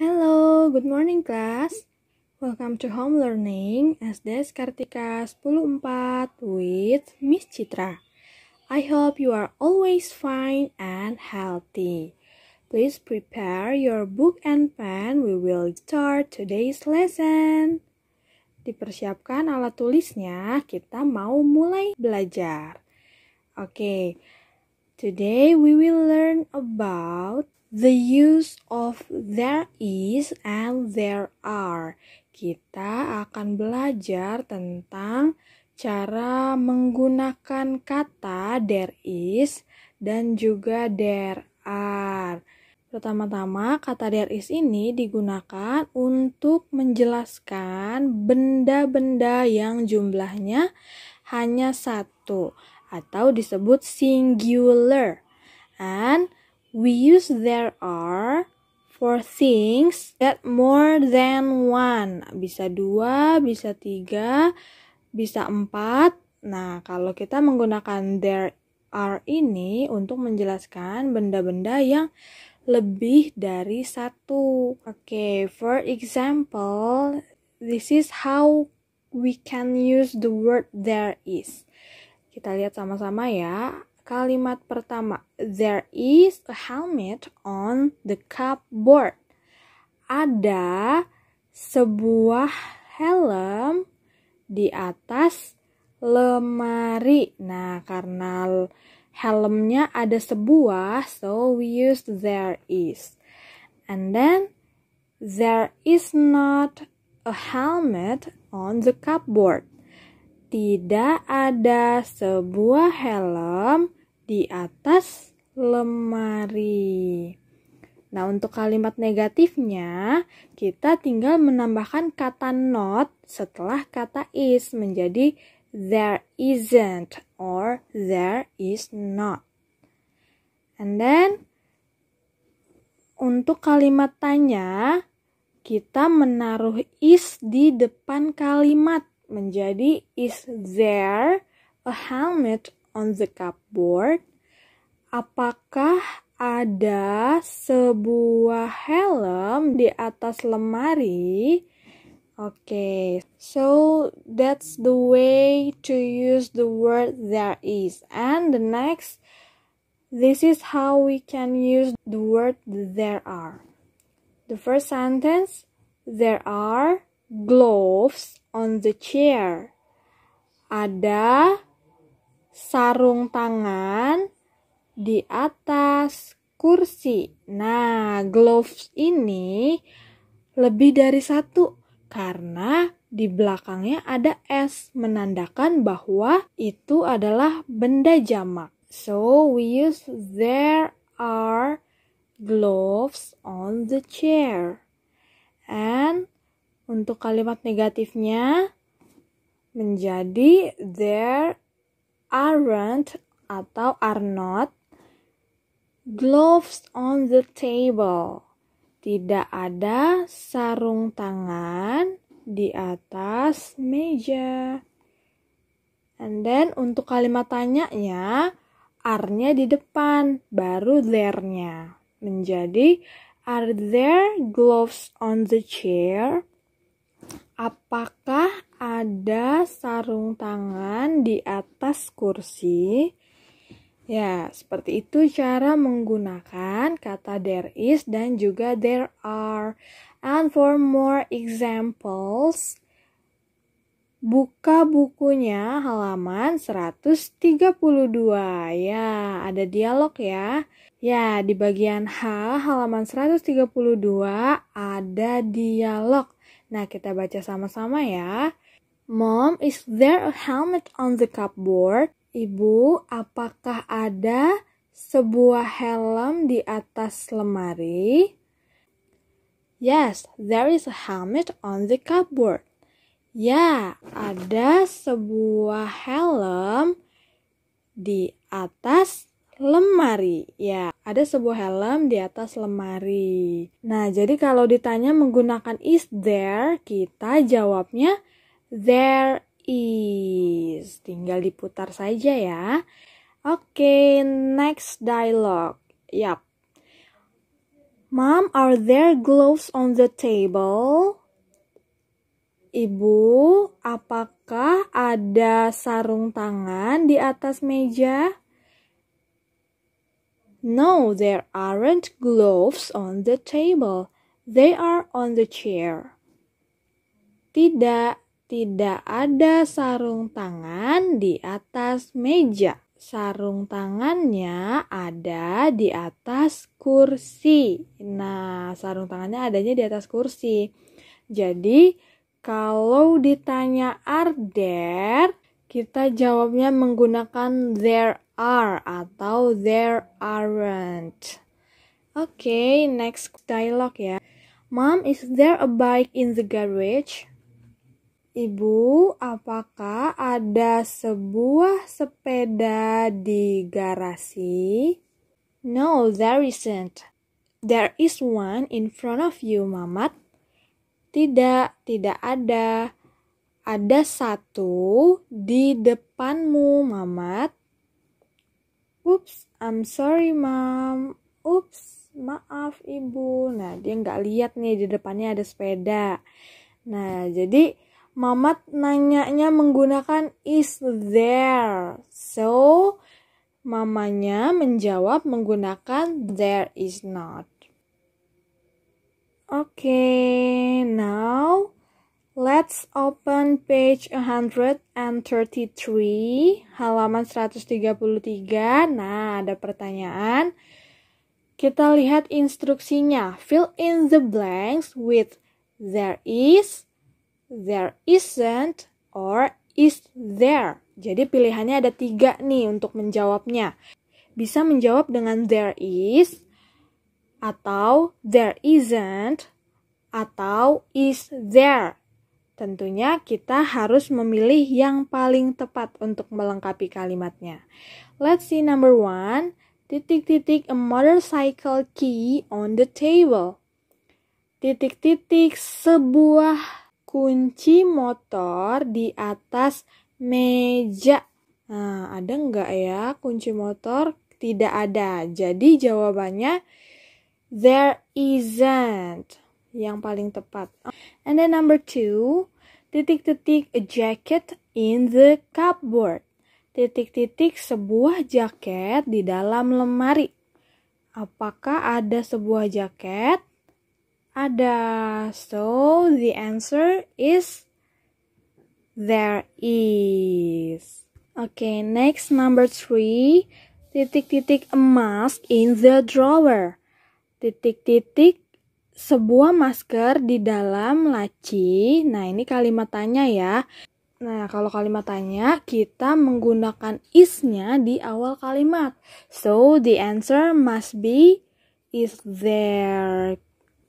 Hello, good morning class. Welcome to home learning SD Kartika 104 with Miss Citra. I hope you are always fine and healthy. Please prepare your book and pen. We will start today's lesson. Dipersiapkan alat tulisnya, kita mau mulai belajar. Oke. Okay. Today we will learn about The use of there is and there are. Kita akan belajar tentang cara menggunakan kata there is dan juga there are. Pertama-tama, kata there is ini digunakan untuk menjelaskan benda-benda yang jumlahnya hanya satu atau disebut singular. And We use there are for things that more than one. Bisa dua, bisa tiga, bisa empat. Nah, kalau kita menggunakan there are ini untuk menjelaskan benda-benda yang lebih dari satu. Oke, okay, for example, this is how we can use the word there is. Kita lihat sama-sama ya. Kalimat pertama, there is a helmet on the cupboard. Ada sebuah helm di atas lemari. Nah, karena helmnya ada sebuah, so we use there is. And then there is not a helmet on the cupboard tidak ada sebuah helm di atas lemari. Nah, untuk kalimat negatifnya, kita tinggal menambahkan kata not setelah kata is menjadi there isn't or there is not. And then untuk kalimat tanya, kita menaruh is di depan kalimat menjadi is there a helmet on the cupboard? Apakah ada sebuah helm di atas lemari? Okay, so that's the way to use the word there is. And the next, this is how we can use the word there are. The first sentence, there are gloves on the chair. Ada sarung tangan di atas kursi. Nah, gloves ini lebih dari satu karena di belakangnya ada S menandakan bahwa itu adalah benda jamak. So we use there are gloves on the chair and untuk kalimat negatifnya menjadi there aren't atau are not gloves on the table. Tidak ada sarung tangan di atas meja. And then untuk kalimat tanyanya, are-nya di depan, baru there-nya. Menjadi are there gloves on the chair? Apakah ada sarung tangan di atas kursi? Ya, seperti itu cara menggunakan kata there is dan juga there are. And for more examples, buka bukunya halaman 132. Ya, ada dialog ya. Ya, di bagian H halaman 132 ada dialog. Nah, kita baca sama-sama ya. Mom, is there a helmet on the cupboard? Ibu, apakah ada sebuah helm di atas lemari? Yes, there is a helmet on the cupboard. Ya, ada sebuah helm di atas lemari. Ya, ada sebuah helm di atas lemari. Nah, jadi kalau ditanya menggunakan is there, kita jawabnya there is. Tinggal diputar saja ya. Oke, okay, next dialogue. Yap. Mom, are there gloves on the table? Ibu, apakah ada sarung tangan di atas meja? No, there aren't gloves on the table. They are on the chair. Tidak, tidak ada sarung tangan di atas meja. Sarung tangannya ada di atas kursi. Nah, sarung tangannya adanya di atas kursi. Jadi, kalau ditanya are there, kita jawabnya menggunakan there are atau there aren't. Oke, okay, next dialog ya. Mom, is there a bike in the garage? Ibu, apakah ada sebuah sepeda di garasi? No, there isn't. There is one in front of you, Mamat. Tidak, tidak ada. Ada satu di depanmu, Mamat. Oops, I'm sorry mom. Oops, maaf ibu. Nah, dia nggak lihat nih di depannya ada sepeda. Nah, jadi Mamat nanyanya menggunakan is there. So, mamanya menjawab menggunakan there is not. Okay, now Let's open page 133, halaman 133. Nah, ada pertanyaan. Kita lihat instruksinya. Fill in the blanks with there is, there isn't, or is there. Jadi pilihannya ada tiga nih untuk menjawabnya. Bisa menjawab dengan there is, atau there isn't, atau is there. Tentunya kita harus memilih yang paling tepat untuk melengkapi kalimatnya. Let's see number one. Titik-titik a motorcycle key on the table. Titik-titik sebuah kunci motor di atas meja. Nah, ada nggak ya kunci motor? Tidak ada. Jadi jawabannya there isn't yang paling tepat. And then number two, titik-titik a jacket in the cupboard. Titik-titik sebuah jaket di dalam lemari. Apakah ada sebuah jaket? Ada. So the answer is there is. Okay, next number three, titik-titik emas in the drawer. Titik-titik sebuah masker di dalam laci. Nah, ini kalimat tanya ya. Nah, kalau kalimat tanya, kita menggunakan isnya di awal kalimat. So, the answer must be is there.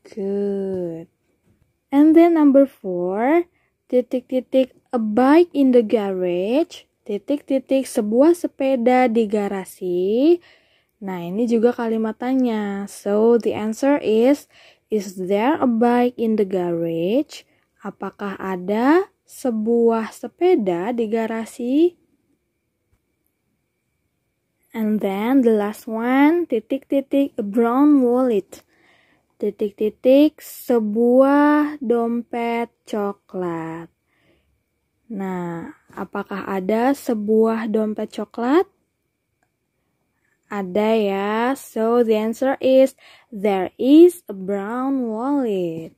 Good. And then number four, titik-titik a bike in the garage, titik-titik sebuah sepeda di garasi. Nah, ini juga kalimat So, the answer is Is there a bike in the garage? Apakah ada sebuah sepeda di garasi? And then the last one, titik-titik, a brown wallet. Titik-titik, sebuah dompet coklat. Nah, apakah ada sebuah dompet coklat? Ada ya. So the answer is there is a brown wallet.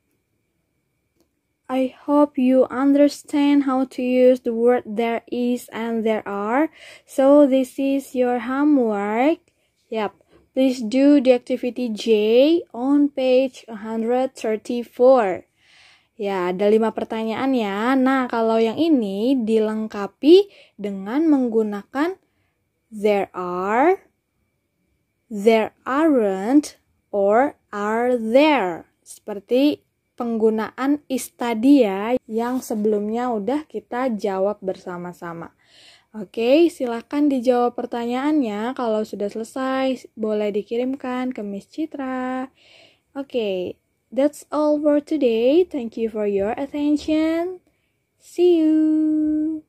I hope you understand how to use the word there is and there are. So this is your homework. Yep. Please do the activity J on page 134. Ya, ada lima pertanyaan ya. Nah, kalau yang ini dilengkapi dengan menggunakan there are, there aren't or are there. Seperti penggunaan is tadi ya yang sebelumnya udah kita jawab bersama-sama. Oke, silahkan dijawab pertanyaannya. Kalau sudah selesai, boleh dikirimkan ke Miss Citra. Oke, that's all for today. Thank you for your attention. See you.